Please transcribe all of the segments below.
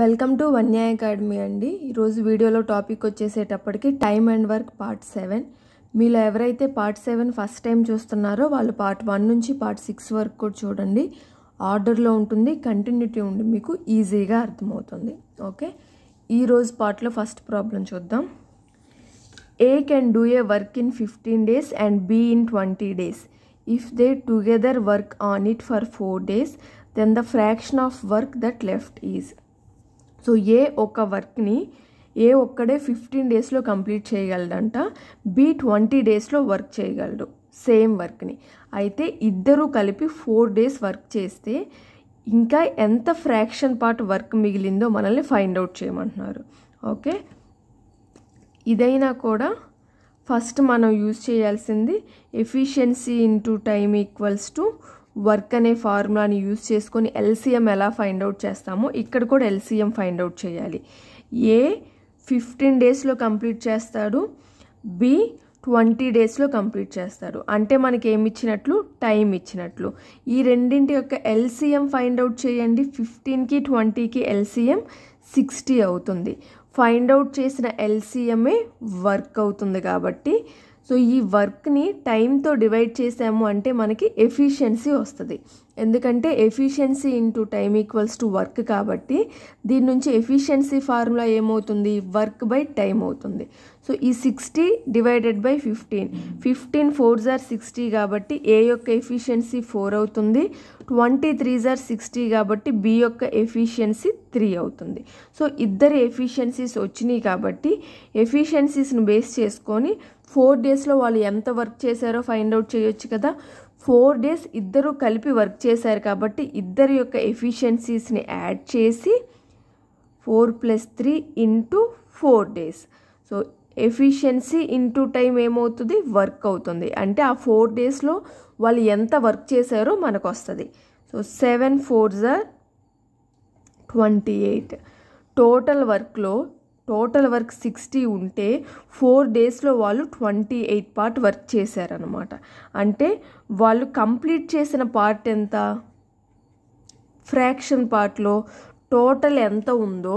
Welcome to Vanya academy అండి ఈరోజు వీడియోలో టాపిక్ వచ్చేసేటప్పటికి time and work part seven మీలో ఎవరైతే పార్ట్ సెవెన్ ఫస్ట్ టైం చూస్తున్నారో వాళ్ళు పార్ట్ వన్ నుంచి పార్ట్ సిక్స్ వరకు కూడా చూడండి ఆర్డర్లో ఉంటుంది కంటిన్యూటీ ఉండి మీకు ఈజీగా అర్థమవుతుంది ఓకే ఈరోజు పార్ట్లో ఫస్ట్ ప్రాబ్లం చూద్దాం A can do a work in fifteen days and B in twenty days if they together work on it for four days then the fraction of work that left is so A ఒక వర్క్ని A ఒక్కడే fifteen డేస్లో complete చేయగలడంట B twenty డేస్లో work చేయగలడు same వర్క్ని అయితే ఇద్దరూ కలిపి ఫోర్ డేస్ వర్క్ చేస్తే ఇంకా ఎంత ఫ్రాక్షన్ పార్ట్ వర్క్ మిగిలిందో మనల్ని ఫైండ్ అవుట్ చేయమంటున్నారు ఓకే ఇదైనా కూడా ఫస్ట్ మనం యూజ్ చేయాల్సింది efficiency into time equals to work అనే ఫార్ములాని యూజ్ చేసుకొని ఎల్సిఎం ఎలా ఫైండ్ అవుట్ చేస్తామో ఇక్కడ కూడా ఎల్సిఎం ఫైండ్ అవుట్ చేయాలి ఏ ఫిఫ్టీన్ డేస్లో కంప్లీట్ చేస్తాడు బి ట్వంటీ డేస్లో కంప్లీట్ చేస్తాడు అంటే మనకి ఏమి ఇచ్చినట్లు టైం ఇచ్చినట్లు ఈ రెండింటి యొక్క ఎల్సిఎం ఫైండ్ అవుట్ చేయండి ఫిఫ్టీన్కి ట్వంటీకి ఎల్సిఎం సిక్స్టీ అవుతుంది ఫైండ్ అవుట్ చేసిన ఎల్సిఎంఏ వర్క్ అవుతుంది కాబట్టి సో ఈ వర్క్ని టైంతో డివైడ్ చేసాము అంటే మనకి ఎఫిషియన్సీ వస్తుంది ఎందుకంటే efficiency into time equals to work కాబట్టి దీని నుంచి ఎఫిషియన్సీ ఫార్ములా ఏమవుతుంది వర్క్ బై టైం అవుతుంది సో ఈ sixty divided by fifteen fifteen four జార్ సిక్స్టీ కాబట్టి ఏ యొక్క ఎఫిషియన్సీ ఫోర్ అవుతుంది ట్వంటీ త్రీ జార్ సిక్స్టీ కాబట్టి బి యొక్క ఎఫిషియన్సీ త్రీ అవుతుంది సో ఇద్దరు ఎఫిషియన్సీస్ వచ్చినాయి కాబట్టి ఎఫిషియన్సీస్ను బేస్ చేసుకొని ఫోర్ డేస్లో వాళ్ళు ఎంత వర్క్ చేశారో ఫైండ్ అవుట్ చేయొచ్చు కదా ఫోర్ డేస్ ఇద్దరు కలిపి వర్క్ చేశారు కాబట్టి ఇద్దరి యొక్క ఎఫిషియన్సీస్ని యాడ్ చేసి four plus three into four days so efficiency into time ఏమవుతుంది వర్క్ అవుతుంది అంటే ఆ ఫోర్ డేస్లో వాళ్ళు ఎంత వర్క్ చేశారో మనకు వస్తుంది సో సెవెన్ ఫోర్ జార్ ట్వంటీ ఎయిట్ టోటల్ వర్క్లో టోటల్ వర్క్ సిక్స్టీ ఉంటే ఫోర్ డేస్లో వాళ్ళు ట్వంటీ ఎయిట్ పార్ట్ వర్క్ చేశారనమాట అంటే వాళ్ళు కంప్లీట్ చేసిన పార్ట్ ఎంత ఫ్రాక్షన్ పార్ట్లో టోటల్ ఎంత ఉందో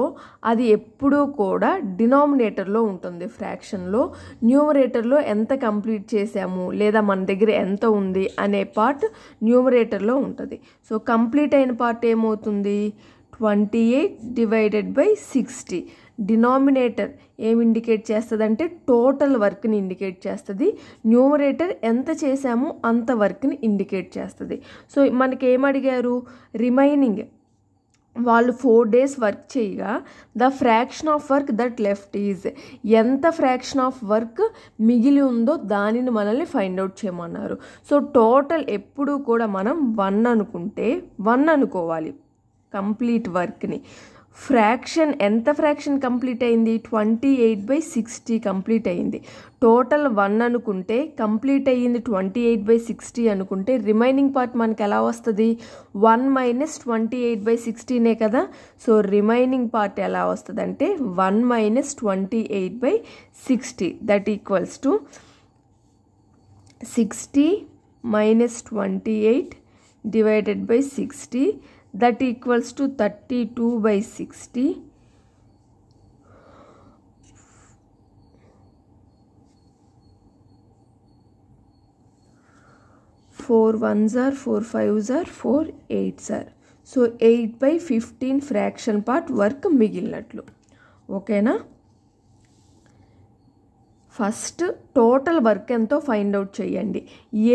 అది ఎప్పుడూ కూడా డినామినేటర్లో ఉంటుంది ఫ్రాక్షన్లో న్యూమరేటర్లో ఎంత కంప్లీట్ చేసాము లేదా మన దగ్గర ఎంత ఉంది అనే పార్ట్ న్యూమరేటర్లో ఉంటుంది సో కంప్లీట్ అయిన పార్ట్ ఏమవుతుంది twenty eight divided by sixty denominator ఏమి ఇండికేట్ చేస్తుందంటే టోటల్ వర్క్ని ఇండికేట్ చేస్తుంది న్యూమరేటర్ ఎంత చేశామో అంత వర్క్ని ఇండికేట్ చేస్తుంది సో మనకి ఏమడిగారు రిమైనింగ్ వాళ్ళు ఫోర్ డేస్ వర్క్ చేయగా the fraction of work that left is ఎంత ఫ్రాక్షన్ ఆఫ్ వర్క్ మిగిలి ఉందో దానిని మనల్ని ఫైండ్ అవుట్ చేయమన్నారు సో టోటల్ ఎప్పుడూ కూడా మనం వన్ అనుకుంటే వన్ అనుకోవాలి కంప్లీట్ వర్క్ని ఫ్రాక్షన్ ఎంత ఫ్రాక్షన్ కంప్లీట్ అయింది twenty eight by sixty complete అయింది టోటల్ వన్ అనుకుంటే కంప్లీట్ అయ్యింది ట్వంటీ ఎయిట్ బై సిక్స్టీ అనుకుంటే రిమైనింగ్ పార్ట్ మనకి ఎలా వస్తుంది one minus twenty eight by సిక్స్టీనే కదా సో రిమైనింగ్ పార్ట్ ఎలా వస్తుంది అంటే one minus twenty eight by sixty that equals to sixty minus twenty eight divided by sixty that equals to 32 by 60 4 1s are 4 5s are 4 8s are so 8 by 15 fraction part work miginatlu okay na first total work ఎంతో find out చేయండి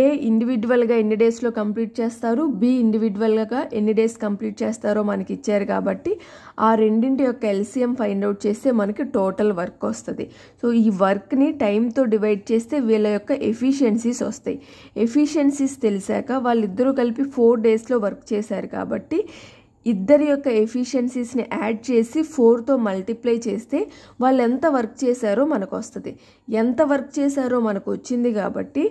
A ఇండివిజువల్గా ఎన్ని డేస్లో complete చేస్తారు B ఇండివిజువల్గా ఎన్ని days complete చేస్తారో మనకి ఇచ్చారు కాబట్టి ఆ రెండింటి యొక్క ఎల్సిఎం ఫైండ్ అవుట్ చేస్తే మనకి టోటల్ వర్క్ వస్తుంది సో ఈ వర్క్ని టైంతో డివైడ్ చేస్తే వీళ్ళ యొక్క ఎఫిషియన్సీస్ వస్తాయి ఎఫిషియన్సీస్ తెలిసాక వాళ్ళిద్దరూ కలిపి ఫోర్ డేస్లో వర్క్ చేశారు కాబట్టి ఇద్దరి యొక్క ఎఫిషియన్సీస్ని యాడ్ చేసి ఫోర్తో మల్టిప్లై చేస్తే వాళ్ళు ఎంత వర్క్ చేశారో మనకు వస్తుంది ఎంత వర్క్ చేశారో మనకు వచ్చింది కాబట్టి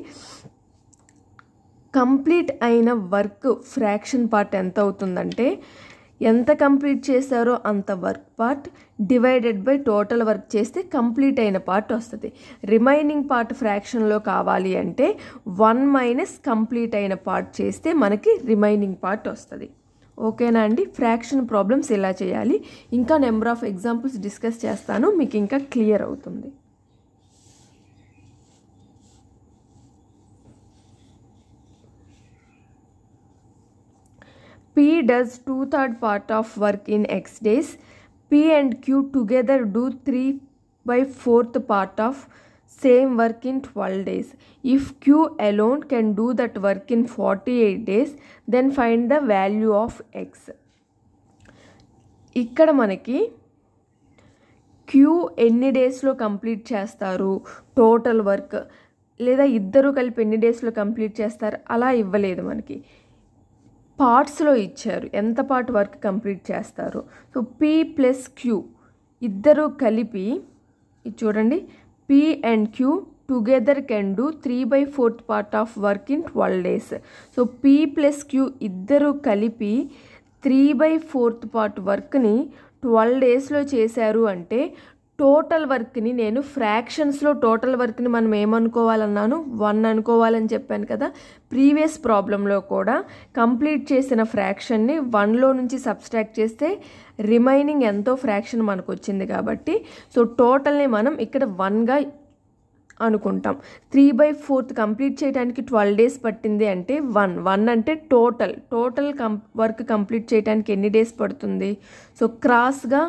కంప్లీట్ అయిన వర్క్ ఫ్రాక్షన్ పార్ట్ ఎంత అవుతుందంటే ఎంత కంప్లీట్ చేశారో అంత work part divided by total work చేస్తే కంప్లీట్ అయిన పార్ట్ వస్తుంది రిమైనింగ్ పార్ట్ ఫ్రాక్షన్లో కావాలి అంటే వన్ మైనస్ కంప్లీట్ అయిన పార్ట్ చేస్తే మనకి రిమైనింగ్ పార్ట్ వస్తుంది ఓకేనా అండి ఫ్రాక్షన్ ప్రాబ్లమ్స్ ఎలా చేయాలి ఇంకా నెంబర్ ఆఫ్ ఎగ్జాంపుల్స్ డిస్కస్ చేస్తాను మీకు ఇంకా క్లియర్ అవుతుంది P does two third part of work in X days. P and Q together do three by fourth part of same work in in days if Q alone can do that work in forty eight days then find the value of x ఇక్కడ మనకి queue ఎన్ని డేస్లో complete చేస్తారు total work లేదా ఇద్దరు కలిపి ఎన్ని డేస్లో కంప్లీట్ చేస్తారు అలా ఇవ్వలేదు మనకి పార్ట్స్లో ఇచ్చారు ఎంత పార్ట్ వర్క్ కంప్లీట్ చేస్తారు సో పీ ప్లస్ క్యూ ఇద్దరు కలిపి చూడండి P and Q together can do three by fourth part of work in twelve days so P plus Q ఇద్దరు కలిపి త్రీ బై ఫోర్త్ పార్ట్ వర్క్ని ట్వెల్వ్ డేస్లో చేశారు అంటే టోటల్ వర్క్ని నేను ఫ్రాక్షన్స్లో టోటల్ వర్క్ని మనం ఏమనుకోవాలన్నాను వన్ అనుకోవాలని చెప్పాను కదా ప్రీవియస్ ప్రాబ్లంలో కూడా కంప్లీట్ చేసిన ఫ్రాక్షన్ని వన్లో నుంచి సబ్స్ట్రాక్ట్ చేస్తే రిమైనింగ్ ఎంతో ఫ్రాక్షన్ మనకు వచ్చింది కాబట్టి సో టోటల్ని మనం ఇక్కడ వన్గా అనుకుంటాం త్రీ బై ఫోర్త్ కంప్లీట్ చేయడానికి ట్వెల్వ్ డేస్ పట్టింది అంటే వన్ వన్ అంటే total total come work complete చేయడానికి ఎన్ని డేస్ పడుతుంది సో క్రాస్గా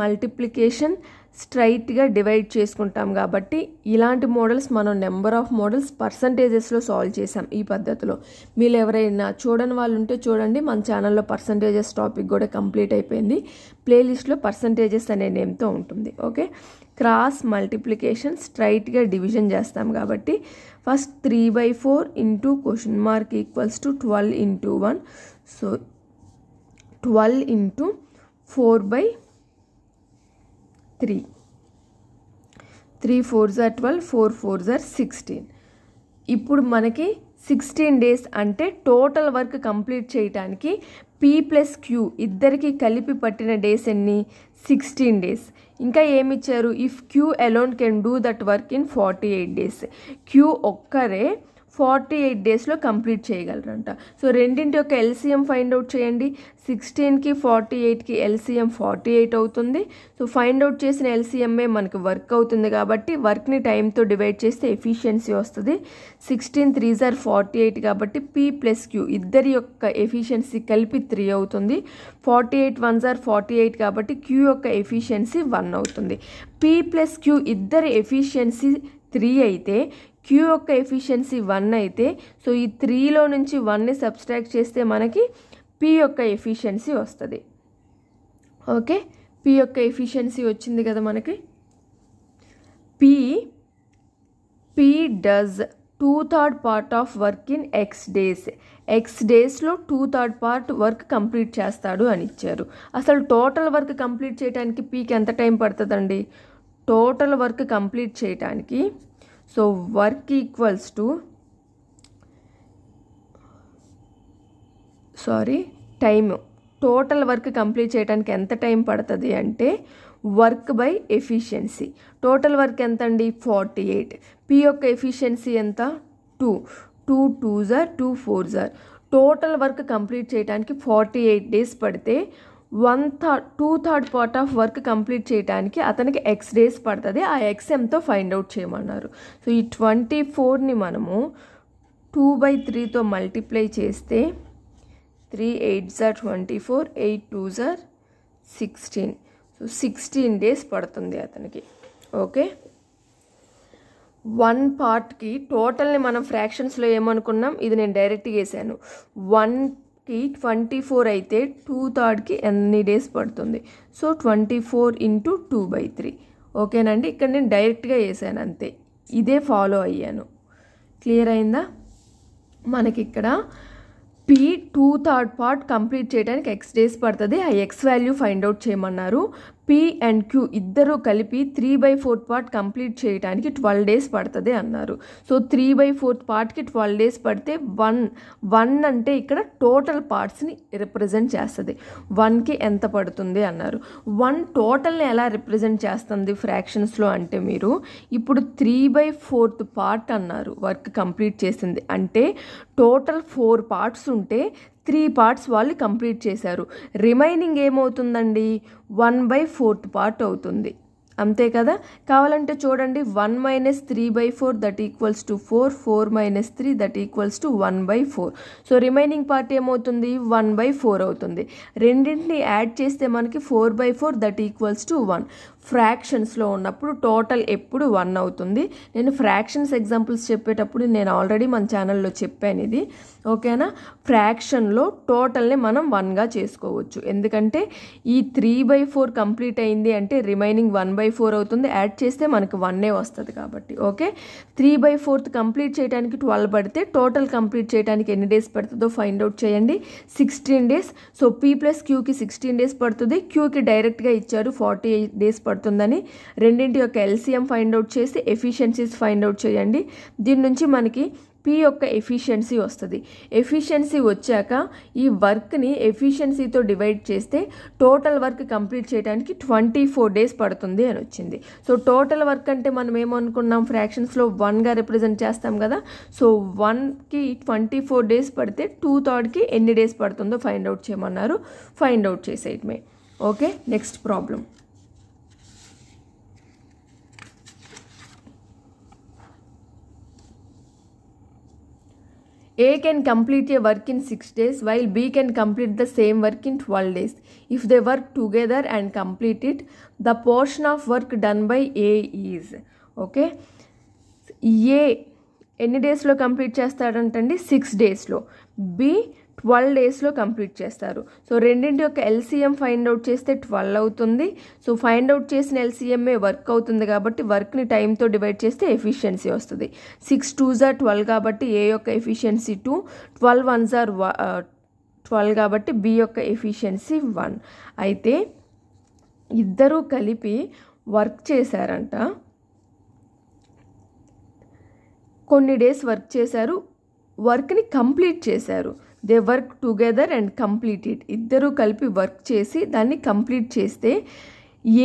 మల్టిప్లికేషన్ స్ట్రైట్గా డివైడ్ చేసుకుంటాం కాబట్టి ఇలాంటి మోడల్స్ మనం నెంబర్ ఆఫ్ మోడల్స్ పర్సంటేజెస్లో సాల్వ్ చేసాం ఈ పద్ధతిలో మీరు ఎవరైనా చూడని వాళ్ళు ఉంటే చూడండి మన ఛానల్లో పర్సంటేజెస్ టాపిక్ కూడా కంప్లీట్ అయిపోయింది ప్లేలిస్ట్లో పర్సంటేజెస్ అనే నేమ్తో ఉంటుంది ఓకే క్రాస్ మల్టిప్లికేషన్ స్ట్రైట్గా డివిజన్ చేస్తాం కాబట్టి first three by four into question mark equals to twelve into one so twelve into four by three three four jar twelve four four జార్ సిక్స్టీన్ ఇప్పుడు మనకి సిక్స్టీన్ డేస్ అంటే total work complete చేయటానికి P plus Q ఇద్దరికి కలిపి పట్టిన days ఎన్ని sixteen days ఇంకా ఏమిచ్చారు if Q alone can do that work in forty eight days queue ఒక్కరే ఫార్టీ ఎయిట్ డేస్లో కంప్లీట్ చేయగలరంట సో రెండింటి యొక్క ఎల్సిఎం ఫైండ్ అవుట్ చేయండి సిక్స్టీన్కి ఫార్టీ ఎయిట్కి ఎల్సిఎం ఫార్టీ ఎయిట్ అవుతుంది సో ఫైండ్ అవుట్ చేసిన ఎల్సిఎంఏ మనకు వర్క్ అవుతుంది కాబట్టి వర్క్ని టైంతో డివైడ్ చేస్తే ఎఫిషియన్సీ వస్తుంది సిక్స్టీన్ త్రీ జార్ ఫార్టీ ఎయిట్ కాబట్టి పీ ప్లస్ క్యూ ఇద్దరి యొక్క ఎఫిషియన్సీ కలిపి త్రీ అవుతుంది ఫార్టీ ఎయిట్ వన్ జార్ ఫార్టీ ఎయిట్ కాబట్టి క్యూ యొక్క ఎఫిషియన్సీ వన్ అవుతుంది పీ ప్లస్ క్యూ ఇద్దరి ఎఫిషియన్సీ త్రీ అయితే క్యూ యొక్క ఎఫిషియన్సీ వన్ అయితే సో ఈ త్రీలో నుంచి వన్ని సబ్స్ట్రాక్ట్ చేస్తే మనకి పి యొక్క ఎఫిషియన్సీ వస్తుంది ఓకే పి యొక్క ఎఫిషియన్సీ వచ్చింది కదా మనకి P P does two third part of work in x days x డేస్లో two third part work complete చేస్తాడు అని ఇచ్చారు అసలు టోటల్ వర్క్ కంప్లీట్ చేయడానికి పీకి ఎంత టైం పడుతుందండి టోటల్ వర్క్ కంప్లీట్ చేయడానికి so work equals to sorry time total work complete చేయడానికి ఎంత టైం పడుతుంది అంటే work by efficiency total work ఎంత అండి ఫార్టీ ఎయిట్ పి యొక్క ఎఫిషియన్సీ ఎంత టూ టూ టూ జార్ టూ ఫోర్ జార్ టోటల్ వర్క్ కంప్లీట్ చేయడానికి ఫార్టీ ఎయిట్ డేస్ పడితే one third two third part of work complete చేయడానికి అతనికి ఎక్స్ డేస్ పడుతుంది ఆ ఎక్స్ఎమ్తో ఫైండ్ అవుట్ చేయమన్నారు సో ఈ ట్వంటీ ఫోర్ని మనము టూ బై త్రీతో మల్టిప్లై చేస్తే త్రీ ఎయిట్ జార్ ట్వంటీ ఫోర్ ఎయిట్ టూ జార్ సిక్స్టీన్ సో సిక్స్టీన్ డేస్ పడుతుంది అతనికి ఓకే వన్ పార్ట్కి టోటల్ని మనం ఫ్రాక్షన్స్లో ఏమనుకున్నాం ఇది నేను డైరెక్ట్గా వేసాను వన్ టీ ట్వంటీ ఫోర్ అయితే టూ థర్డ్కి ఎన్ని డేస్ పడుతుంది so twenty four into two by three ఓకేనండి ఇక్కడ నేను డైరెక్ట్గా వేసాను అంతే ఇదే ఫాలో అయ్యాను క్లియర్ అయిందా మనకి ఇక్కడ P two third part complete చేయడానికి ఎక్స్ డేస్ పడుతుంది ఆ ఎక్స్ వాల్యూ ఫైండ్ అవుట్ చేయమన్నారు పి అండ్ క్యూ ఇద్దరూ కలిపి three by fourth part complete చేయడానికి ట్వెల్వ్ డేస్ పడుతుంది అన్నారు సో త్రీ బై ఫోర్త్ పార్ట్కి ట్వెల్వ్ డేస్ పడితే వన్ వన్ అంటే ఇక్కడ టోటల్ పార్ట్స్ని రిప్రజెంట్ చేస్తుంది వన్కి ఎంత పడుతుంది అన్నారు వన్ టోటల్ని ఎలా రిప్రజెంట్ చేస్తుంది ఫ్రాక్షన్స్లో అంటే మీరు ఇప్పుడు త్రీ బై ఫోర్త్ పార్ట్ అన్నారు వర్క్ కంప్లీట్ చేసింది అంటే టోటల్ ఫోర్ పార్ట్స్ ఉంటే త్రీ పార్ట్స్ వాళ్ళు కంప్లీట్ చేశారు రిమైనింగ్ ఏమవుతుందండి వన్ బై ఫోర్త్ పార్ట్ అవుతుంది అంతే కదా కావాలంటే చూడండి one minus three by four that equals to four four minus three that equals to one by four so remaining part ఏమవుతుంది వన్ బై ఫోర్ అవుతుంది రెండింటిని యాడ్ చేస్తే మనకి four by four that equals to one ఫ్రాక్షన్స్లో ఉన్నప్పుడు total ఎప్పుడు one అవుతుంది నేను fractions examples చెప్పేటప్పుడు నేను ఆల్రెడీ మన ఛానల్లో చెప్పాను ఇది ఓకేనా ఫ్రాక్షన్లో టోటల్ని మనం వన్గా చేసుకోవచ్చు ఎందుకంటే ఈ త్రీ బై ఫోర్ కంప్లీట్ అయింది అంటే remaining one by by four అవుతుంది యాడ్ చేస్తే మనకు వన్నే వస్తుంది కాబట్టి okay three by fourth complete చేయడానికి ట్వెల్వ్ పడితే టోటల్ కంప్లీట్ చేయడానికి ఎన్ని డేస్ పడుతుందో ఫైండ్ అవుట్ చేయండి sixteen days so P plus క్యూకి సిక్స్టీన్ డేస్ పడుతుంది క్యూకి డైరెక్ట్గా ఇచ్చారు ఫార్టీ ఎయిట్ డేస్ పడుతుందని రెండింటి యొక్క ఎల్సిఎం ఫైండ్ అవుట్ చేసి ఎఫిషియన్సీస్ ఫైండ్ అవుట్ చేయండి దీని నుంచి మనకి పి యొక్క ఎఫిషియన్సీ వస్తుంది ఎఫిషియన్సీ వచ్చాక ఈ వర్క్ని ఎఫిషియన్సీతో డివైడ్ చేస్తే టోటల్ వర్క్ కంప్లీట్ చేయడానికి ట్వంటీ ఫోర్ డేస్ పడుతుంది అని వచ్చింది సో టోటల్ వర్క్ అంటే మనం ఏమనుకున్నాం ఫ్రాక్షన్స్లో వన్గా రిప్రజెంట్ చేస్తాం కదా సో వన్కి ట్వంటీ ఫోర్ డేస్ పడితే టూ థర్డ్కి ఎన్ని డేస్ పడుతుందో ఫైండ్ అవుట్ చేయమన్నారు ఫైండ్ అవుట్ చేసేయటమే okay next problem A can complete a work in 6 days while B can complete the same work in 12 days. If they work together and complete it, the portion of work done by A is. Okay A ఎన్ని డేస్లో complete చేస్తాడంటండి six డేస్లో B twelve డేస్లో complete చేస్తారు so రెండింటి యొక్క LCM find out చేస్తే twelve అవుతుంది సో ఫైండ్ అవుట్ చేసిన ఎల్సీఎంఏ వర్క్ అవుతుంది కాబట్టి వర్క్ని టైంతో డివైడ్ చేస్తే ఎఫిషియన్సీ వస్తుంది సిక్స్ టూ జార్ ట్వెల్వ్ కాబట్టి ఏ యొక్క efficiency two twelve ones are twelve కాబట్టి బి యొక్క ఎఫిషియన్సీ వన్ అయితే ఇద్దరూ కలిపి వర్క్ చేశారంట కొన్ని డేస్ వర్క్ చేశారు వర్క్ని కంప్లీట్ చేశారు they work together and complete it ఇద్దరూ కలిపి వర్క్ చేసి దాన్ని కంప్లీట్ చేస్తే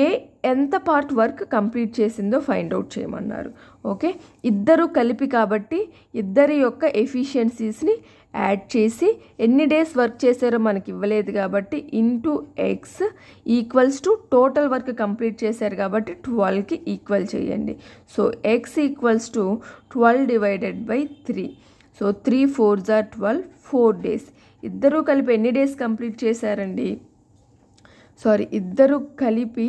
ఏ ఎంత పార్ట్ వర్క్ కంప్లీట్ చేసిందో ఫైండ్ అవుట్ చేయమన్నారు ఓకే ఇద్దరు కలిపి కాబట్టి ఇద్దరి యొక్క ఎఫిషియన్సీస్ని యాడ్ చేసి ఎన్ని డేస్ వర్క్ చేశారో మనకి ఇవ్వలేదు కాబట్టి into x equals to total work complete చేశారు కాబట్టి ట్వెల్వ్కి ఈక్వల్ చేయండి so x equals to twelve divided by three so three four jar twelve four days ఇద్దరూ కలిపి ఎన్ని డేస్ కంప్లీట్ చేశారండి సారీ ఇద్దరు కలిపి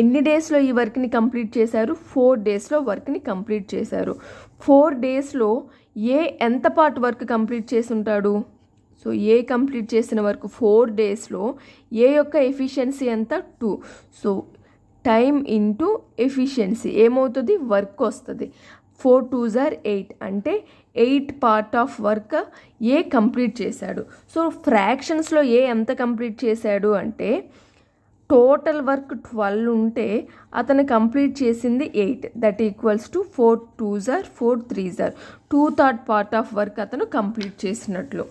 ఎన్ని డేస్లో ఈ వర్క్ని కంప్లీట్ చేశారు ఫోర్ డేస్లో వర్క్ని కంప్లీట్ చేశారు ఫోర్ డేస్లో ఏ ఎంత పార్ట్ వర్క్ కంప్లీట్ చేసి ఉంటాడు సో ఏ కంప్లీట్ చేసిన వర్క్ ఫోర్ డేస్లో ఏ యొక్క ఎఫిషియన్సీ ఎంత two so time into efficiency ఏమవుతుంది వర్క్ వస్తుంది ఫోర్ టూ జార్ ఎయిట్ అంటే eight part of work A complete చేశాడు సో ఫ్రాక్షన్స్లో ఏ ఎంత కంప్లీట్ చేశాడు అంటే టోటల్ వర్క్ ట్వెల్వ్ ఉంటే అతను కంప్లీట్ చేసింది eight that equals to four twos are four threes are two third part of work అతను కంప్లీట్ చేసినట్లు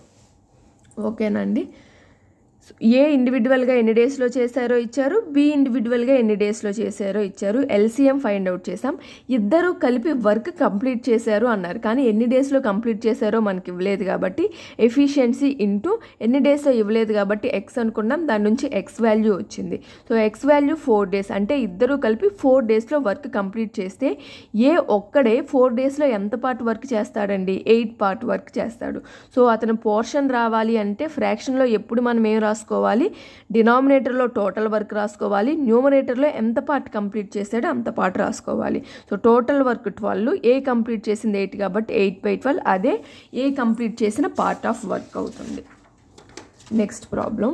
ఓకేనండి ఏ ఇండివిజువల్గా ఎన్ని డేస్లో చేశారో ఇచ్చారు బి ఇండివిజువల్గా ఎన్ని డేస్లో చేశారో ఇచ్చారు ఎల్సీఎం ఫైండ్ అవుట్ చేసాం ఇద్దరు కలిపి వర్క్ కంప్లీట్ చేశారు అన్నారు కానీ ఎన్ని డేస్లో కంప్లీట్ చేశారో మనకి ఇవ్వలేదు కాబట్టి ఎఫిషియన్సీ ఇంటూ ఎన్ని డేస్లో ఇవ్వలేదు కాబట్టి ఎక్స్ అనుకున్నాం దాని నుంచి ఎక్స్ వాల్యూ వచ్చింది so x value four days అంటే ఇద్దరు కలిపి ఫోర్ డేస్లో వర్క్ కంప్లీట్ చేస్తే ఏ ఒక్కడే ఫోర్ డేస్లో ఎంత పార్ట్ వర్క్ చేస్తాడండి ఎయిట్ పార్ట్ వర్క్ చేస్తాడు సో అతను పోర్షన్ రావాలి అంటే ఫ్రాక్షన్లో ఎప్పుడు మనం ఏం రాస్తాం రాసుకోవాలి డినామినేటర్లో టోటల్ వర్క్ రాసుకోవాలి న్యూమినేటర్లో ఎంత పార్ట్ కంప్లీట్ చేశాడో అంత పార్ట్ రాసుకోవాలి so total work twelve A complete చేసింది ఎయిట్ కాబట్టి ఎయిట్ బై ట్వెల్వ్ అదే ఏ కంప్లీట్ చేసిన పార్ట్ ఆఫ్ వర్క్ అవుతుంది next problem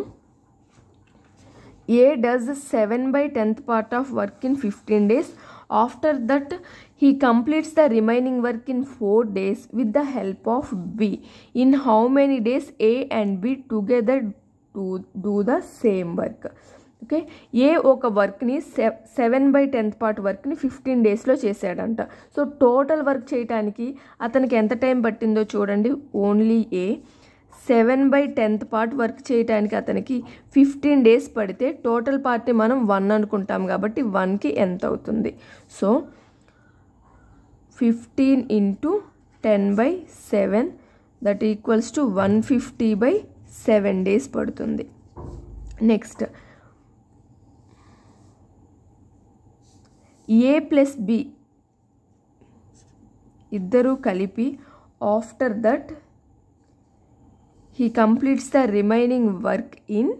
A does seven by tenth part of work in fifteen days after that he completes the remaining work in four days with the help of B in how many days A and B together to do the same work okay A ఒక వర్క్ని seven by tenth part వర్క్ని fifteen డేస్లో చేశాడంట so total work చేయడానికి అతనికి ఎంత time పట్టిందో చూడండి only A seven by tenth part work చేయడానికి అతనికి ఫిఫ్టీన్ డేస్ పడితే టోటల్ పార్ట్ని మనం వన్ అనుకుంటాం కాబట్టి వన్కి ఎంత అవుతుంది so fifteen into ten by seven that equals to one fifty by seven days పడుతుంది నెక్స్ట్ ఏ ప్లస్ బి ఇద్దరూ కలిపి after that he completes the remaining work in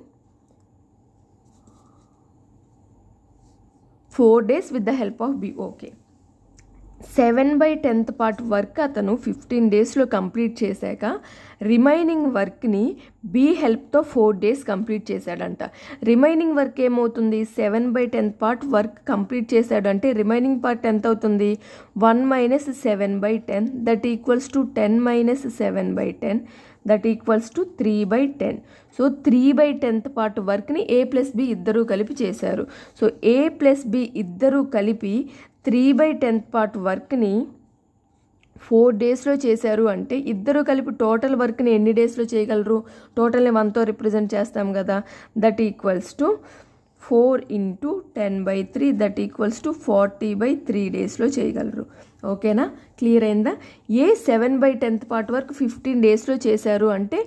four days with the help of B okay seven by tenth part work అతను fifteen డేస్లో complete చేశాక remaining వర్క్ని B హెల్ప్తో four days complete చేశాడంట remaining work ఏమవుతుంది seven by tenth part work complete చేశాడంటే remaining part ఎంత అవుతుంది one minus seven by ten that equals to ten minus seven by ten that equals to three by ten so three by tenth part వర్క్ని A plus B ఇద్దరూ కలిపి చేశారు so ఏ plus B ఇద్దరూ కలిపి three by tenth part వర్క్ని four డేస్లో చేశారు అంటే ఇద్దరు కలిపి టోటల్ వర్క్ని ఎన్ని డేస్లో చేయగలరు టోటల్ని వన్తో రిప్రజెంట్ చేస్తాం కదా that equals to four into ten by three that equals to forty by three డేస్లో చేయగలరు ఓకేనా క్లియర్ అయిందా A seven by tenth part వరకు ఫిఫ్టీన్ డేస్లో చేశారు అంటే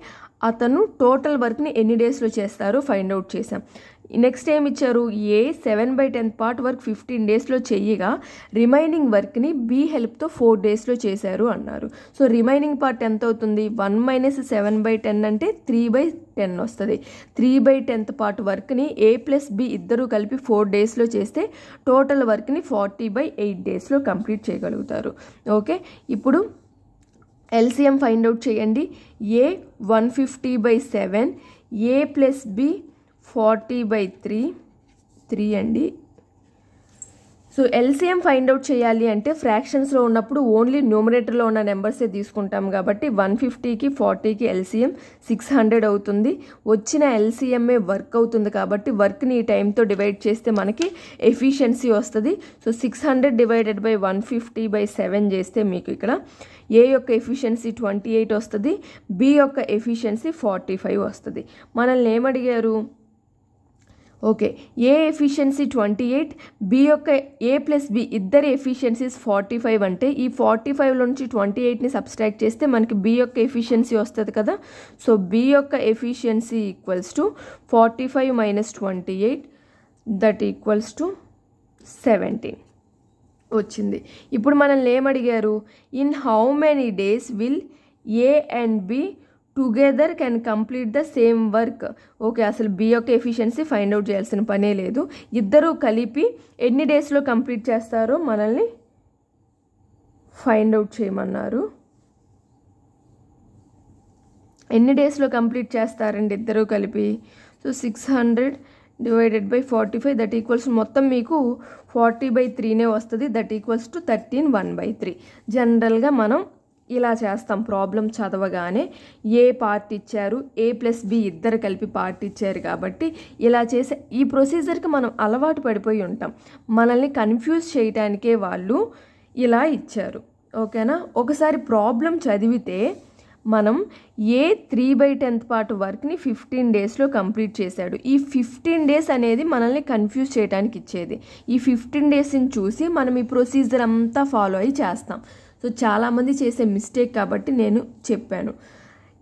అతను టోటల్ వర్క్ని ఎన్ని డేస్లో చేస్తారో ఫైండ్ అవుట్ చేశాం నెక్స్ట్ ఏమి ఇచ్చారు A seven by tenth part work fifteen డేస్లో చేయగా రిమైనింగ్ వర్క్ని బీ హెల్ప్తో ఫోర్ డేస్లో చేశారు అన్నారు సో రిమైనింగ్ పార్ట్ ఎంత అవుతుంది one minus seven by ten అంటే త్రీ బై టెన్ వస్తుంది త్రీ బై టెన్త్ పార్ట్ వర్క్ని ఏ ప్లస్ బి ఇద్దరూ కలిపి ఫోర్ డేస్లో చేస్తే టోటల్ వర్క్ని ఫార్టీ బై ఎయిట్ డేస్లో కంప్లీట్ చేయగలుగుతారు ఓకే ఇప్పుడు ఎల్సిఎం ఫైండ్ అవుట్ చేయండి A one fifty by seven A plus B forty by three three అండి సో ఎల్సీఎం ఫైండ్ అవుట్ చేయాలి అంటే ఫ్రాక్షన్స్లో ఉన్నప్పుడు ఓన్లీ న్యూమరేటర్లో ఉన్న నెంబర్సే తీసుకుంటాం కాబట్టి వన్ ఫిఫ్టీకి ఫార్టీకి ఎల్సీఎం సిక్స్ హండ్రెడ్ అవుతుంది వచ్చిన ఎల్సీఎంఏ వర్క్ అవుతుంది కాబట్టి వర్క్ని ఈ టైంతో డివైడ్ చేస్తే మనకి ఎఫిషియన్సీ వస్తుంది so six hundred divided by one fifty by seven చేస్తే మీకు ఇక్కడ ఏ యొక్క ఎఫిషియన్సీ ట్వంటీ ఎయిట్ వస్తుంది బి యొక్క ఎఫిషియన్సీ ఫార్టీ ఫైవ్ వస్తుంది మనల్ని ఏమడిగారు okay A efficiency twenty eight B యొక్క ఏ ప్లస్ బి ఇద్దరి ఎఫిషియన్సీస్ ఫార్టీ ఫైవ్ అంటే ఈ ఫార్టీ ఫైవ్లో నుంచి ట్వంటీ ఎయిట్ని సబ్స్ట్రాక్ట్ చేస్తే మనకి బి యొక్క ఎఫిషియన్సీ వస్తుంది కదా సో బి యొక్క efficiency equals to forty five minus twenty eight that equals to seventeen వచ్చింది ఇప్పుడు మనల్ని ఏమడిగారు in how many days will A and B together can complete the same work okay అసలు B యొక్క efficiency find out చేయాల్సిన పనే లేదు ఇద్దరూ కలిపి ఎన్ని డేస్లో కంప్లీట్ చేస్తారో మనల్ని ఫైండ్ అవుట్ చేయమన్నారు ఎన్ని డేస్లో కంప్లీట్ చేస్తారండి ఇద్దరూ కలిపి so six hundred divided by forty five that equals మొత్తం మీకు ఫార్టీ బై త్రీనే వస్తుంది that equals to thirteen one by three జనరల్గా మనం ఇలా చేస్తాం ప్రాబ్లం చదవగానే ఏ పార్ట్ ఇచ్చారు ఏ ప్లస్ బి ఇద్దరు కలిపి పార్ట్ ఇచ్చారు కాబట్టి ఇలా చేసే ఈ ప్రొసీజర్కి మనం అలవాటు పడిపోయి ఉంటాం మనల్ని కన్ఫ్యూజ్ చేయడానికే వాళ్ళు ఇలా ఇచ్చారు ఓకేనా ఒకసారి ప్రాబ్లం చదివితే మనం A three by tenth part వర్క్ని ఫిఫ్టీన్ డేస్లో కంప్లీట్ చేశాడు ఈ ఫిఫ్టీన్ డేస్ అనేది మనల్ని కన్ఫ్యూజ్ చేయడానికి ఇచ్చేది ఈ ఫిఫ్టీన్ డేస్ని చూసి మనం ఈ ప్రొసీజర్ అంతా ఫాలో అయ్యి చేస్తాం సో చాలామంది చేసే మిస్టేక్ కాబట్టి నేను చెప్పాను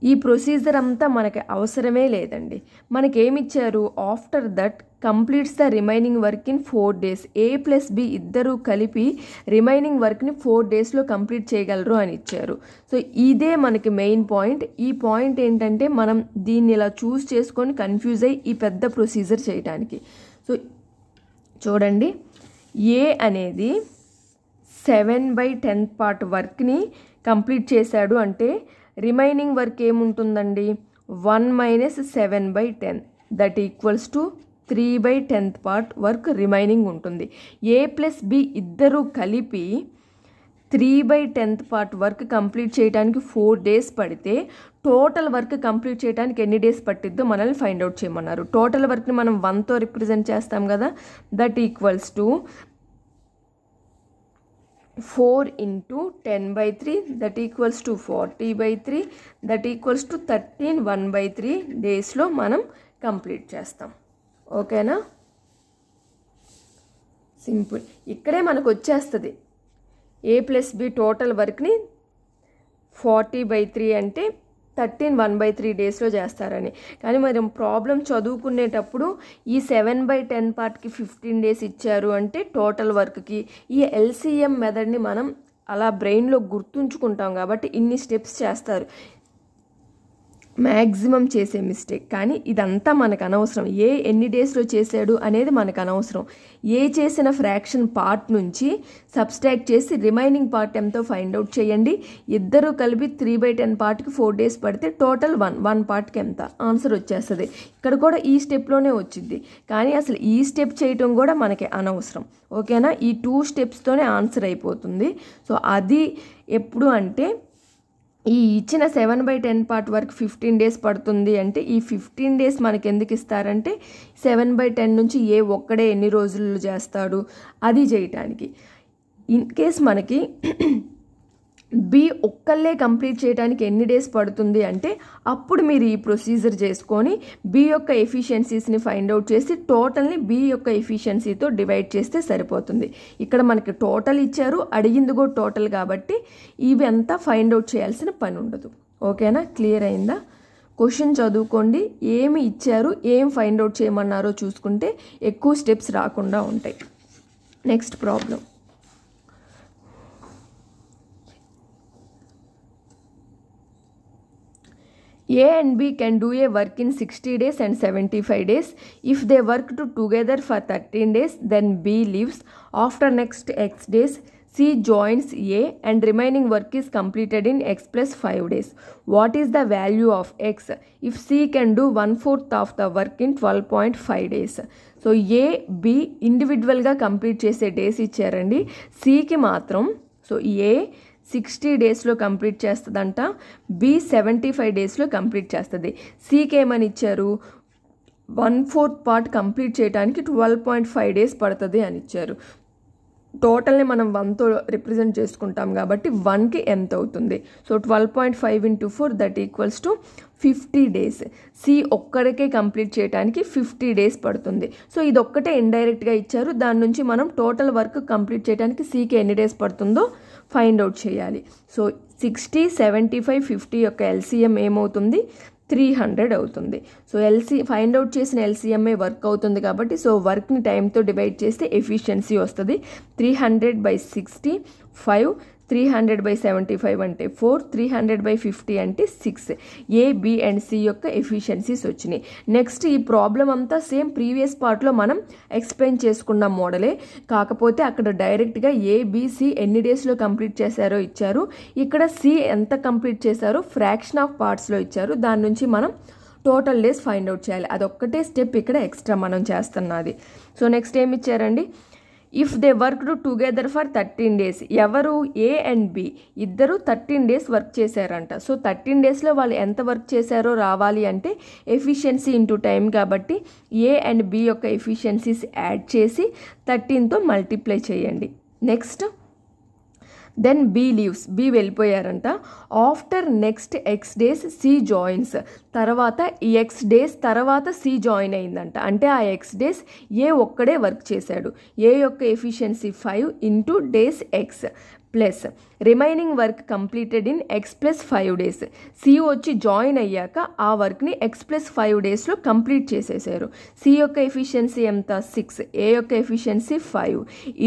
ఈ ప్రొసీజర్ అంతా మనకి అవసరమే లేదండి మనకి ఇచ్చారు after that completes the remaining work in four days A plus B ఇద్దరు కలిపి రిమైనింగ్ వర్క్ని ఫోర్ డేస్లో కంప్లీట్ చేయగలరు అని ఇచ్చారు సో ఇదే మనకి మెయిన్ పాయింట్ ఈ పాయింట్ ఏంటంటే మనం దీన్ని ఇలా చూస్ చేసుకొని కన్ఫ్యూజ్ అయ్యి ఈ పెద్ద ప్రొసీజర్ చేయడానికి సో చూడండి ఏ అనేది సెవెన్ బై టెన్త్ పార్ట్ వర్క్ని కంప్లీట్ చేశాడు అంటే రిమైనింగ్ వర్క్ ఏముంటుందండి one minus seven by ten that equals to three by tenth part work remaining ఉంటుంది ఏ ప్లస్ బి ఇద్దరూ కలిపి three by tenth part work complete చేయడానికి four days పడితే total work complete చేయడానికి ఎన్ని డేస్ పట్టిద్దో మనల్ని find out చేయమన్నారు total వర్క్ని మనం వన్తో రిప్రజెంట్ చేస్తాం కదా that equals to four into ten by three that equals to forty by three that equals to thirteen one by three డేస్లో మనం కంప్లీట్ చేస్తాం ఓకేనా సింపుల్ ఇక్కడే మనకు వచ్చేస్తుంది ఏ ప్లస్ బి టోటల్ వర్క్ని ఫార్టీ బై త్రీ అంటే థర్టీన్ వన్ బై త్రీ డేస్లో చేస్తారని కానీ మరి ప్రాబ్లం చదువుకునేటప్పుడు ఈ సెవెన్ బై టెన్ పార్ట్కి ఫిఫ్టీన్ డేస్ ఇచ్చారు అంటే టోటల్ వర్క్కి ఈ ఎల్సీఎం మెథడ్ని మనం అలా బ్రెయిన్లో గుర్తుంచుకుంటాం కాబట్టి ఇన్ని స్టెప్స్ చేస్తారు మ్యాక్సిమం చేసే మిస్టేక్ కానీ ఇదంతా మనకు అనవసరం ఏ ఎన్ని డేస్లో చేశాడు అనేది మనకు అనవసరం ఏ చేసిన ఫ్రాక్షన్ పార్ట్ నుంచి సబ్స్ట్రాక్ట్ చేసి రిమైనింగ్ పార్ట్ ఎంతో ఫైండ్ అవుట్ చేయండి ఇద్దరు కలిపి త్రీ బై టెన్ పార్ట్కి ఫోర్ డేస్ పడితే టోటల్ వన్ వన్ పార్ట్కి ఎంత ఆన్సర్ వచ్చేస్తుంది ఇక్కడ కూడా ఈ స్టెప్లోనే వచ్చింది కానీ అసలు ఈ స్టెప్ చేయటం కూడా మనకి అనవసరం ఓకేనా ఈ టూ స్టెప్స్తోనే ఆన్సర్ అయిపోతుంది సో అది ఎప్పుడు అంటే ఈ ఇచ్చిన సెవెన్ బై టెన్ పార్ట్ వరకు ఫిఫ్టీన్ డేస్ పడుతుంది అంటే ఈ ఫిఫ్టీన్ డేస్ మనకి ఎందుకు ఇస్తారంటే సెవెన్ బై టెన్ నుంచి ఏ ఒక్కడే ఎన్ని రోజులు చేస్తాడు అది చేయటానికి ఇన్ కేస్ మనకి బి ఒక్కళ్ళే కంప్లీట్ చేయడానికి ఎన్ని డేస్ పడుతుంది అంటే అప్పుడు మీరు ఈ ప్రొసీజర్ చేసుకొని బి యొక్క ఎఫిషియన్సీస్ని ఫైండ్ అవుట్ చేసి టోటల్ని బి యొక్క ఎఫిషియన్సీతో డివైడ్ చేస్తే సరిపోతుంది ఇక్కడ మనకి టోటల్ ఇచ్చారు అడిగింది కూడా టోటల్ కాబట్టి ఇవి అంతా ఫైండ్ అవుట్ చేయాల్సిన పని ఉండదు ఓకేనా క్లియర్ అయిందా క్వశ్చన్ చదువుకోండి ఏమి ఇచ్చారు ఏం ఫైండ్ అవుట్ చేయమన్నారో చూసుకుంటే ఎక్కువ స్టెప్స్ రాకుండా ఉంటాయి next problem A and B can do a work in 60 days and 75 days. If they worked together for 13 days, then B leaves. After next X days, C joins A and remaining work is completed in X plus 5 days. What is the value of X? If C can do 1 fourth of the work in 12.5 days. So A B ఇండివిజువల్గా complete చేసే days ఇచ్చారండి సికి మాత్రం so A sixty డేస్లో complete చేస్తుందంట B seventy five డేస్లో complete చేస్తుంది సీకి ఏమని ఇచ్చారు వన్ ఫోర్త్ పార్ట్ కంప్లీట్ చేయడానికి ట్వెల్వ్ పాయింట్ ఫైవ్ డేస్ పడుతుంది అని ఇచ్చారు టోటల్ని మనం వన్తో రిప్రజెంట్ చేసుకుంటాం కాబట్టి వన్కి ఎంత అవుతుంది so twelve point five into four that equals to fifty days C ఒక్కడికే కంప్లీట్ చేయడానికి ఫిఫ్టీ డేస్ పడుతుంది సో ఇది ఒక్కటే ఇండైరెక్ట్గా ఇచ్చారు దాని నుంచి మనం టోటల్ వర్క్ కంప్లీట్ చేయడానికి సికి ఎన్ని డేస్ పడుతుందో ఫైండ్ అవుట్ చేయాలి so sixty seventy five fifty యొక్క ఎల్సీఎం ఏమవుతుంది త్రీ హండ్రెడ్ అవుతుంది సో ఎల్సీ ఫైండ్ అవుట్ చేసిన ఎల్సీఎంఏ వర్క్ అవుతుంది కాబట్టి సో వర్క్ని టైంతో డివైడ్ చేస్తే ఎఫిషియన్సీ వస్తుంది three hundred by sixty five three hundred by seventy five అంటే four three hundred by fifty అంటే six A B and C యొక్క ఎఫిషియన్సీస్ వచ్చినాయి నెక్స్ట్ ఈ ప్రాబ్లం అంతా సేమ్ ప్రీవియస్ పార్ట్లో మనం ఎక్స్ప్లెయిన్ చేసుకున్న మోడలే కాకపోతే అక్కడ డైరెక్ట్గా ఏ సి ఎన్ని డేస్లో కంప్లీట్ చేశారో ఇచ్చారు ఇక్కడ సి ఎంత కంప్లీట్ చేశారో ఫ్రాక్షన్ ఆఫ్ పార్ట్స్లో ఇచ్చారు దాని నుంచి మనం టోటల్ డేస్ ఫైండ్ అవుట్ చేయాలి అదొక్కటే స్టెప్ ఇక్కడ ఎక్స్ట్రా మనం చేస్తున్నది సో నెక్స్ట్ ఏమి ఇచ్చారండి if they worked together for thirteen days ఎవరు ఏ అండ్ బి ఇద్దరు థర్టీన్ డేస్ వర్క్ చేశారంట సో థర్టీన్ డేస్లో వాళ్ళు ఎంత వర్క్ చేశారో రావాలి అంటే ఎఫిషియన్సీ ఇంటూ టైం కాబట్టి ఏ అండ్ బి యొక్క ఎఫిషియన్సీస్ యాడ్ చేసి థర్టీన్తో మల్టిప్లై చేయండి next then B leaves B వెళ్ళిపోయారంట after next x days C joins తర్వాత ఎక్స్ డేస్ తర్వాత సి జాయిన్ అయిందంట అంటే ఆ ఎక్స్ డేస్ ఏ ఒక్కడే వర్క్ చేశాడు ఏ యొక్క efficiency five into days x plus remaining work completed in x plus five days సిఇఓ వచ్చి జాయిన్ అయ్యాక ఆ వర్క్ని ఎక్స్ ప్లస్ ఫైవ్ డేస్లో కంప్లీట్ చేసేసారు సి యొక్క ఎఫిషియన్సీ ఎంత సిక్స్ ఏ యొక్క ఎఫిషియన్సీ ఫైవ్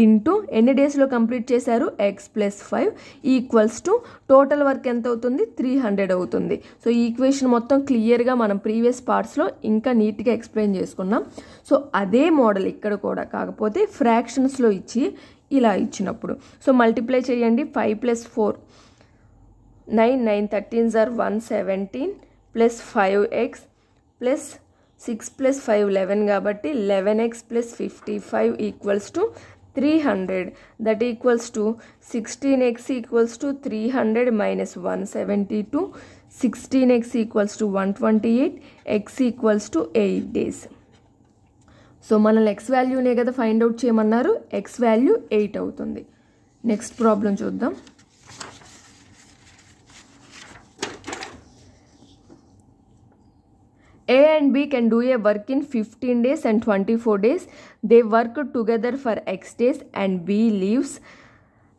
ఇంటూ ఎన్ని డేస్లో కంప్లీట్ చేశారు x plus five equals to total work ఎంత అవుతుంది త్రీ హండ్రెడ్ అవుతుంది సో ఈక్వేషన్ మొత్తం క్లియర్గా మనం ప్రీవియస్ పార్ట్స్లో ఇంకా నీట్గా ఎక్స్ప్లెయిన్ చేసుకున్నాం సో అదే మోడల్ ఇక్కడ కూడా కాకపోతే ఫ్రాక్షన్స్లో ఇచ్చి ఇలా ఇచ్చినప్పుడు సో మల్టిప్లై చేయండి five plus four nine nine thirteen జార్ one seventeen plus five x plus six plus five eleven కాబట్టి eleven x plus fifty five equals to three hundred that equals to sixteen x equals to three hundred minus one seventy two sixteen x equals to one twenty eight x equals to eight days so మనల్ని x వాల్యూనే కదా find out చేయమన్నారు x value eight అవుతుంది next problem చూద్దాం A and B can do a work in 15 days and 24 days. They work together for X days and B leaves.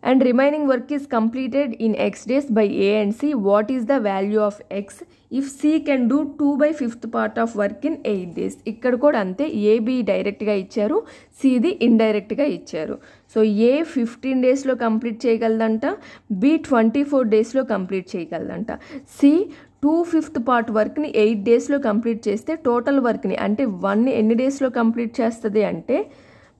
And remaining work is completed in x days by A and C what is the value of x if C can do two by fifth part of work in eight days ఇక్కడ కూడా అంతే AB డైరెక్ట్గా ఇచ్చారు సిది ఇండైరెక్ట్గా ఇచ్చారు so A fifteen డేస్లో complete చేయగలదంట బి ట్వంటీ ఫోర్ డేస్లో కంప్లీట్ చేయగలదంట సి టూ ఫిఫ్త్ పార్ట్ వర్క్ని ఎయిట్ డేస్లో కంప్లీట్ చేస్తే టోటల్ వర్క్ని అంటే వన్ ఎన్ని డేస్లో కంప్లీట్ చేస్తుంది అంటే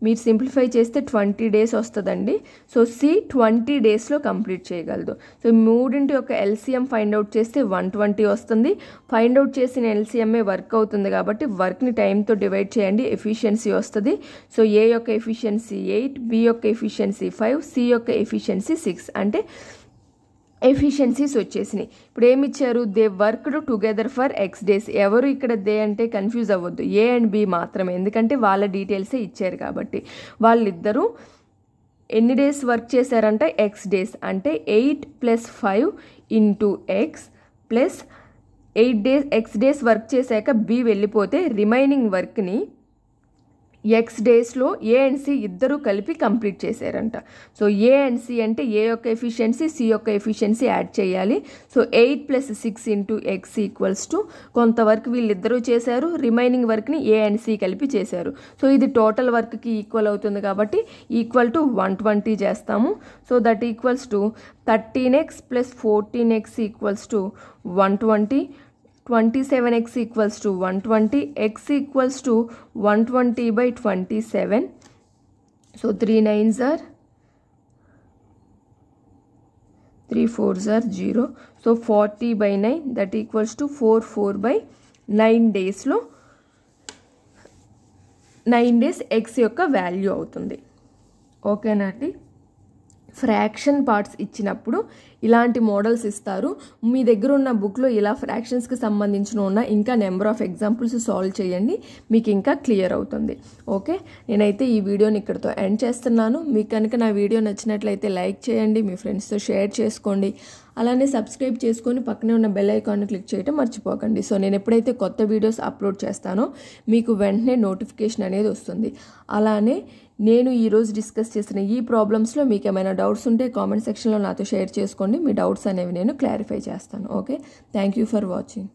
మీరు సింప్లిఫై చేస్తే ట్వంటీ డేస్ వస్తుందండి సో సి ట్వంటీ డేస్లో కంప్లీట్ చేయగలదు సో మూడింటి యొక్క ఎల్సిఎం ఫైండ్ అవుట్ చేస్తే వన్ ట్వంటీ వస్తుంది ఫైండ్ అవుట్ చేసిన ఎల్సీఎంఏ వర్క్ అవుతుంది కాబట్టి వర్క్ని టైంతో డివైడ్ చేయండి ఎఫిషియన్సీ వస్తుంది సో ఏ యొక్క ఎఫిషియన్సీ ఎయిట్ బి యొక్క ఎఫిషియన్సీ ఫైవ్ సి యొక్క ఎఫిషియన్సీ సిక్స్ అంటే ఎఫిషియన్సీస్ వచ్చేసినాయి ఇప్పుడు ఏమి ఇచ్చారు they worked together for x days ఎవరు ఇక్కడ దే అంటే కన్ఫ్యూజ్ అవ్వద్దు ఏ అండ్ బి మాత్రమే ఎందుకంటే వాళ్ళ డీటెయిల్సే ఇచ్చారు కాబట్టి వాళ్ళిద్దరూ ఎన్ని డేస్ వర్క్ చేశారంటే ఎక్స్ డేస్ అంటే eight plus five into x plus eight days x days work చేశాక బి వెళ్ళిపోతే రిమైనింగ్ వర్క్ని ఎక్స్ డేస్లో ఏ అండ్ సి ఇద్దరూ కలిపి కంప్లీట్ చేశారంట సో ఏ అండ్ సి అంటే ఏ యొక్క ఎఫిషియన్సీ సి యొక్క ఎఫిషియన్సీ యాడ్ చేయాలి so eight plus six into x equals to కొంతవరకు వీళ్ళిద్దరూ చేశారు రిమైనింగ్ వర్క్ని ఏ అండ్ సి కలిపి చేశారు సో ఇది టోటల్ వర్క్కి ఈక్వల్ అవుతుంది కాబట్టి ఈక్వల్ టు వన్ ట్వంటీ చేస్తాము so that equals to thirteen x plus fourteen x equals to one twenty twenty seven x equals to one twenty x equals to one twenty by twenty seven so three nine sir three four sir zero so forty by nine that equals to four four by nine డేస్లో nine days x యొక్క value అవుతుంది ఓకేనా అండి fraction parts ఇచ్చినప్పుడు ఇలాంటి models ఇస్తారు మీ దగ్గర ఉన్న బుక్లో ఇలా ఫ్రాక్షన్స్కి సంబంధించిన ఉన్న ఇంకా నెంబర్ ఆఫ్ ఎగ్జాంపుల్స్ సాల్వ్ చేయండి మీకు ఇంకా క్లియర్ అవుతుంది ఓకే నేనైతే ఈ వీడియోని ఇక్కడితో ఎండ్ చేస్తున్నాను మీకు కనుక నా వీడియో నచ్చినట్లయితే లైక్ చేయండి మీ ఫ్రెండ్స్తో షేర్ చేసుకోండి అలానే సబ్స్క్రైబ్ చేసుకొని పక్కనే ఉన్న బెల్ ఐకాన్ని క్లిక్ చేయటం మర్చిపోకండి సో నేను ఎప్పుడైతే కొత్త వీడియోస్ అప్లోడ్ చేస్తానో మీకు వెంటనే నోటిఫికేషన్ అనేది వస్తుంది అలానే నేను ఈరోజు డిస్కస్ చేసిన ఈ ప్రాబ్లమ్స్లో మీకు ఏమైనా డౌట్స్ ఉంటే కామెంట్ సెక్షన్లో నాతో షేర్ చేసుకోండి మీ డౌట్స్ అనేవి నేను క్లారిఫై చేస్తాను okay thank you for watching